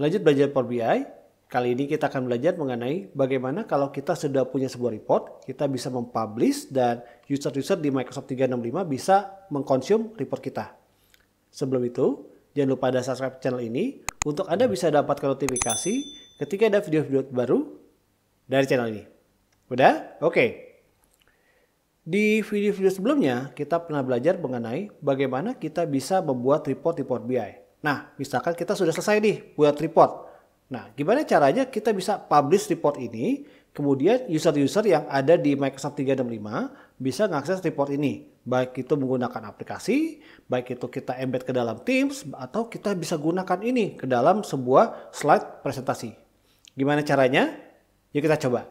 Lanjut belajar Power BI. Kali ini kita akan belajar mengenai bagaimana kalau kita sudah punya sebuah report, kita bisa mempublish dan user-user di Microsoft 365 bisa mengkonsum report kita. Sebelum itu, jangan lupa ada subscribe channel ini untuk Anda bisa dapatkan notifikasi ketika ada video-video baru dari channel ini. Udah? Oke. Di video-video sebelumnya, kita pernah belajar mengenai bagaimana kita bisa membuat report di Power BI. Nah, misalkan kita sudah selesai nih buat report. Nah, gimana caranya kita bisa publish report ini, kemudian user-user yang ada di Microsoft 365 bisa mengakses report ini. Baik itu menggunakan aplikasi, baik itu kita embed ke dalam Teams, atau kita bisa gunakan ini ke dalam sebuah slide presentasi. Gimana caranya? Yuk kita coba.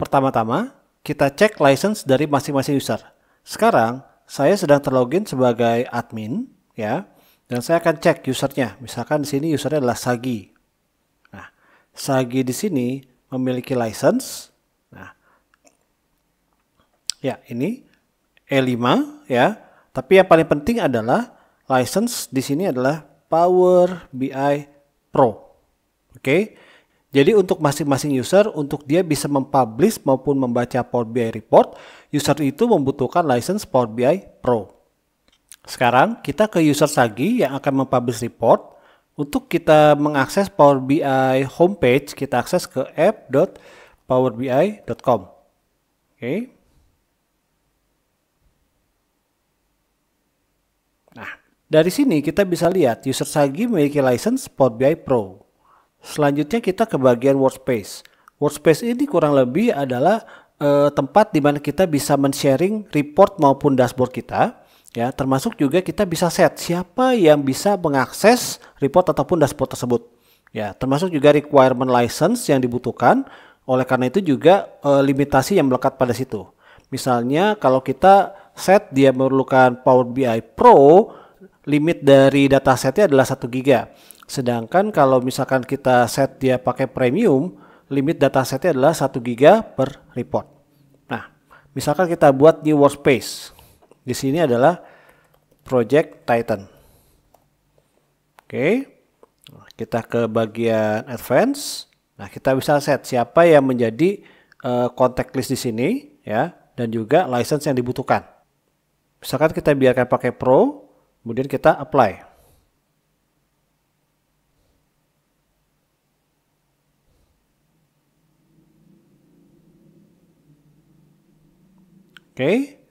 Pertama-tama, kita cek license dari masing-masing user. Sekarang saya sedang terlogin sebagai admin ya dan saya akan cek usernya. Misalkan di sini usernya adalah Sagi. Nah, Sagi di sini memiliki license. Nah, ya ini E5 ya. Tapi yang paling penting adalah license di sini adalah Power BI Pro. Oke. Okay? Jadi untuk masing-masing user untuk dia bisa mempublish maupun membaca Power BI report, user itu membutuhkan license Power BI Pro. Sekarang kita ke user lagi yang akan mempublish report. Untuk kita mengakses Power BI homepage, kita akses ke app.powerbi.com. Oke. Okay. Nah, dari sini kita bisa lihat user Sagi memiliki license Power BI Pro. Selanjutnya kita ke bagian workspace. Workspace ini kurang lebih adalah eh, tempat di mana kita bisa men-sharing report maupun dashboard kita. Ya, termasuk juga kita bisa set siapa yang bisa mengakses report ataupun dashboard tersebut. Ya, termasuk juga requirement license yang dibutuhkan. Oleh karena itu juga e, limitasi yang melekat pada situ. Misalnya kalau kita set dia memerlukan Power BI Pro, limit dari data setnya adalah 1 giga Sedangkan kalau misalkan kita set dia pakai premium, limit data setnya adalah 1 GB per report. Nah, misalkan kita buat new workspace. Di sini adalah project Titan. Oke. Okay. Kita ke bagian advance. Nah, kita bisa set siapa yang menjadi uh, contact list di sini ya dan juga license yang dibutuhkan. Misalkan kita biarkan pakai pro, kemudian kita apply. okay?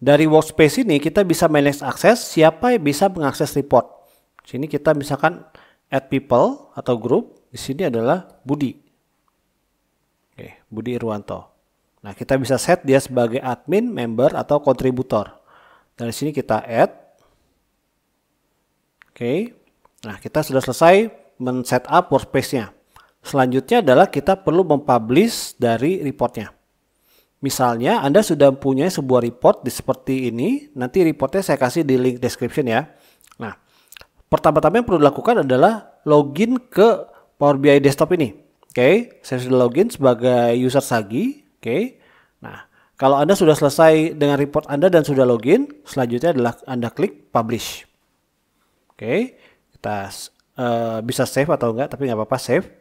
dari workspace ini kita bisa manage akses siapa yang bisa mengakses report. Di sini kita misalkan add people atau group. Di sini adalah Budi. Oke, Budi Irwanto. Nah, kita bisa set dia sebagai admin, member atau kontributor. Dari sini kita add. Oke. Nah, kita sudah selesai men-setup workspace-nya. Selanjutnya adalah kita perlu mempublish dari report nya Misalnya Anda sudah punya sebuah report di seperti ini, nanti reportnya saya kasih di link description ya. Nah, pertama-tama yang perlu dilakukan adalah login ke Power BI Desktop ini. Oke, okay, saya sudah login sebagai user Sagi. Oke, okay. nah kalau Anda sudah selesai dengan report Anda dan sudah login, selanjutnya adalah Anda klik publish. Oke, okay. kita uh, bisa save atau enggak, tapi nggak apa-apa save.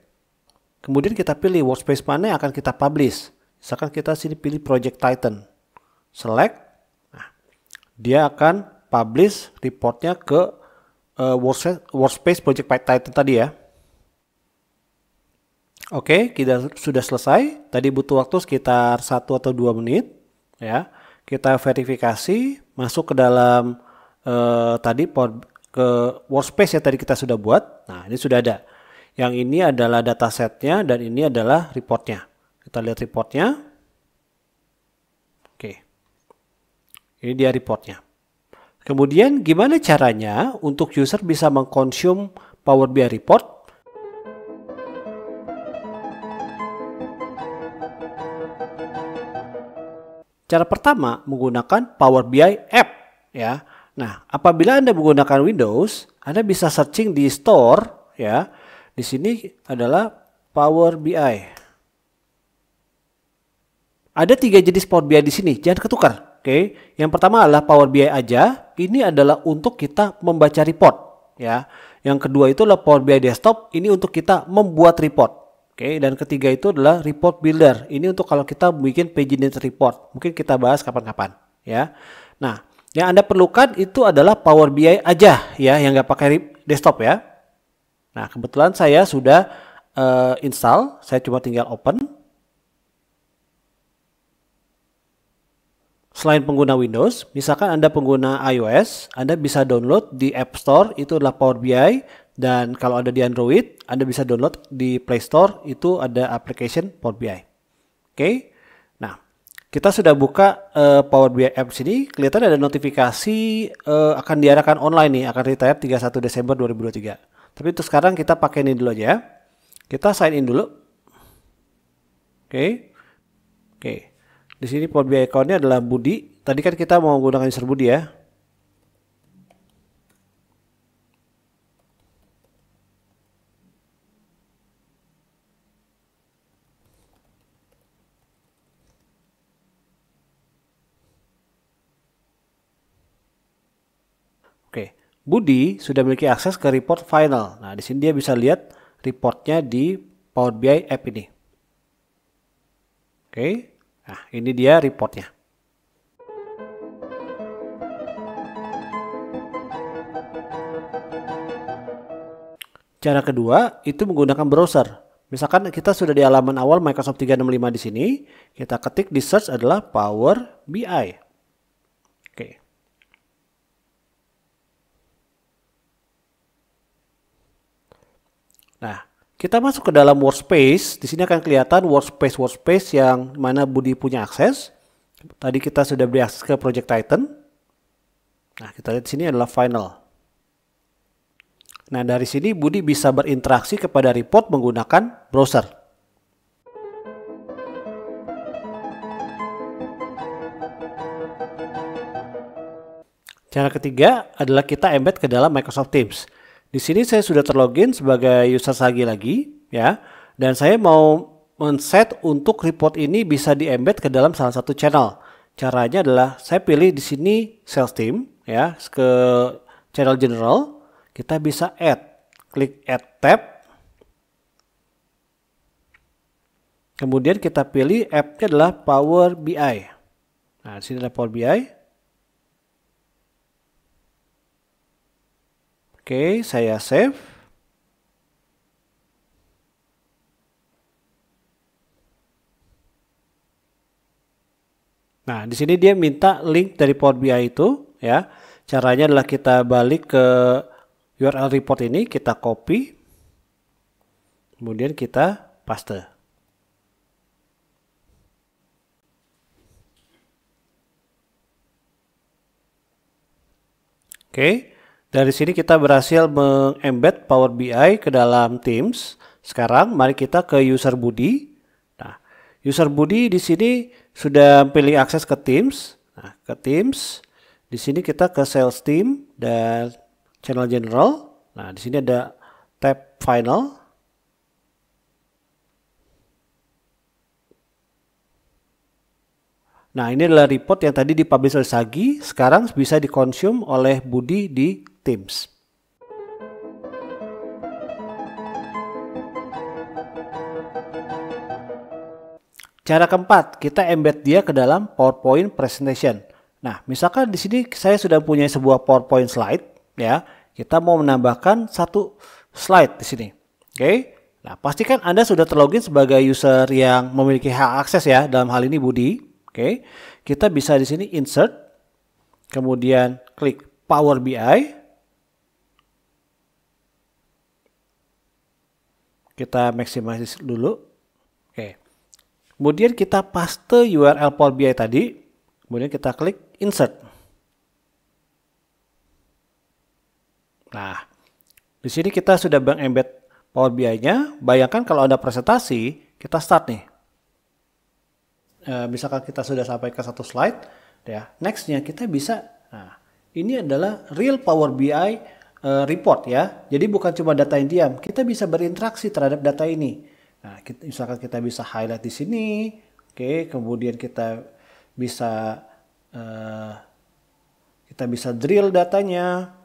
Kemudian kita pilih workspace mana yang akan kita publish Misalkan kita sini pilih Project Titan. Select. Nah, dia akan publish reportnya ke uh, Workspace Project Titan tadi ya. Oke, kita sudah selesai. Tadi butuh waktu sekitar 1 atau 2 menit. ya. Kita verifikasi, masuk ke dalam uh, tadi power, ke workspace yang tadi kita sudah buat. Nah, ini sudah ada. Yang ini adalah datasetnya dan ini adalah reportnya. Kita lihat reportnya. Oke. Ini dia reportnya. Kemudian gimana caranya untuk user bisa mengkonsum Power BI report? Cara pertama menggunakan Power BI app ya. Nah, apabila Anda menggunakan Windows, Anda bisa searching di store ya. Di sini adalah Power BI. Ada tiga jenis Power BI di sini, jangan ketukar. Oke, yang pertama adalah Power BI aja. Ini adalah untuk kita membaca report, ya. Yang kedua itu adalah Power BI Desktop. Ini untuk kita membuat report. Oke, okay? dan ketiga itu adalah report builder. Ini untuk kalau kita bikin paginated report. Mungkin kita bahas kapan-kapan, ya. Nah, yang Anda perlukan itu adalah Power BI aja, ya, yang nggak pakai desktop, ya. Nah, kebetulan saya sudah uh, install. Saya cuma tinggal open. Selain pengguna Windows, misalkan Anda pengguna iOS, Anda bisa download di App Store, itu adalah Power BI, dan kalau ada di Android, Anda bisa download di Play Store, itu ada application Power BI. Oke, okay? nah kita sudah buka uh, Power BI App sini, kelihatan ada notifikasi uh, akan diarahkan online nih, akan retire 31 Desember 2023. Tapi itu sekarang kita pakai ini dulu aja ya. Kita sign in dulu. Oke, okay. oke. Okay. Di sini power BI account-nya adalah Budi. Tadi kan kita mau menggunakan user Budi ya. Oke, Budi sudah memiliki akses ke report final. Nah, di sini dia bisa lihat reportnya di Power BI app ini. Oke. Nah, ini dia reportnya. Cara kedua itu menggunakan browser. Misalkan kita sudah di halaman awal Microsoft 365 di sini, kita ketik di search adalah Power BI. Oke. Nah, kita masuk ke dalam workspace. Di sini akan kelihatan workspace workspace yang mana Budi punya akses. Tadi kita sudah beri akses ke Project Titan. Nah, kita lihat di sini adalah final. Nah, dari sini Budi bisa berinteraksi kepada report menggunakan browser. Cara ketiga adalah kita embed ke dalam Microsoft Teams. Di sini saya sudah terlogin sebagai user Sagi lagi ya. Dan saya mau men-set untuk report ini bisa di embed ke dalam salah satu channel. Caranya adalah saya pilih di sini sales team ya ke channel general, kita bisa add. Klik add tab. Kemudian kita pilih app-nya adalah Power BI. Nah, di sini ada Power BI. Oke, saya save. Nah, di sini dia minta link dari Power BI itu ya. Caranya adalah kita balik ke URL report ini, kita copy, kemudian kita paste. Oke. Okay. Dari sini kita berhasil mengembed Power BI ke dalam Teams. Sekarang mari kita ke user Budi. Nah, user Budi di sini sudah pilih akses ke Teams. Nah, ke Teams. Di sini kita ke Sales Team dan Channel General. Nah, di sini ada tab Final. Nah, ini adalah report yang tadi dipublish oleh Sagi, sekarang bisa dikonsum oleh Budi di Teams. Cara keempat, kita embed dia ke dalam PowerPoint presentation. Nah, misalkan di sini saya sudah punya sebuah PowerPoint slide, ya. Kita mau menambahkan satu slide di sini. Oke. Okay? Nah, pastikan Anda sudah terlogin sebagai user yang memiliki hak akses ya, dalam hal ini Budi. Oke. Okay? Kita bisa di sini insert, kemudian klik Power BI. Kita maksimasi dulu. Oke. Kemudian kita paste URL Power BI tadi. Kemudian kita klik insert. Nah, di sini kita sudah embed Power BI-nya. Bayangkan kalau ada presentasi, kita start nih. E, misalkan kita sudah sampai ke satu slide, ya. Nextnya kita bisa. Nah, ini adalah real Power BI Eh, report ya. Jadi bukan cuma data yang diam, kita bisa berinteraksi terhadap data ini. Nah, kita, misalkan kita bisa highlight di sini, oke, okay, kemudian kita bisa uh, kita bisa drill datanya,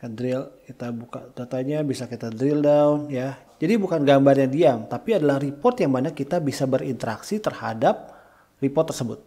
kita drill, kita buka datanya, bisa kita drill down ya. Jadi bukan gambar yang diam, tapi adalah report yang mana kita bisa berinteraksi terhadap report tersebut.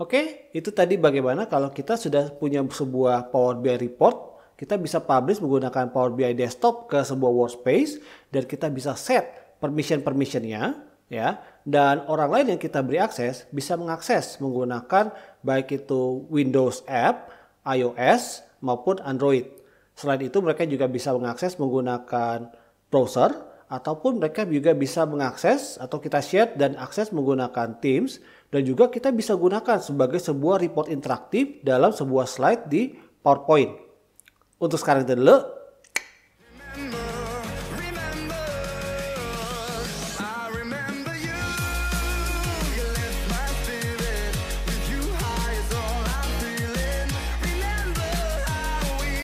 Oke, okay, itu tadi bagaimana kalau kita sudah punya sebuah Power BI report, kita bisa publish menggunakan Power BI desktop ke sebuah workspace dan kita bisa set permission-permissionnya ya. Dan orang lain yang kita beri akses bisa mengakses menggunakan baik itu Windows app, iOS maupun Android. Selain itu mereka juga bisa mengakses menggunakan browser ataupun mereka juga bisa mengakses atau kita share dan akses menggunakan Teams dan juga kita bisa gunakan sebagai sebuah report interaktif dalam sebuah slide di PowerPoint. Untuk sekarang itu dulu,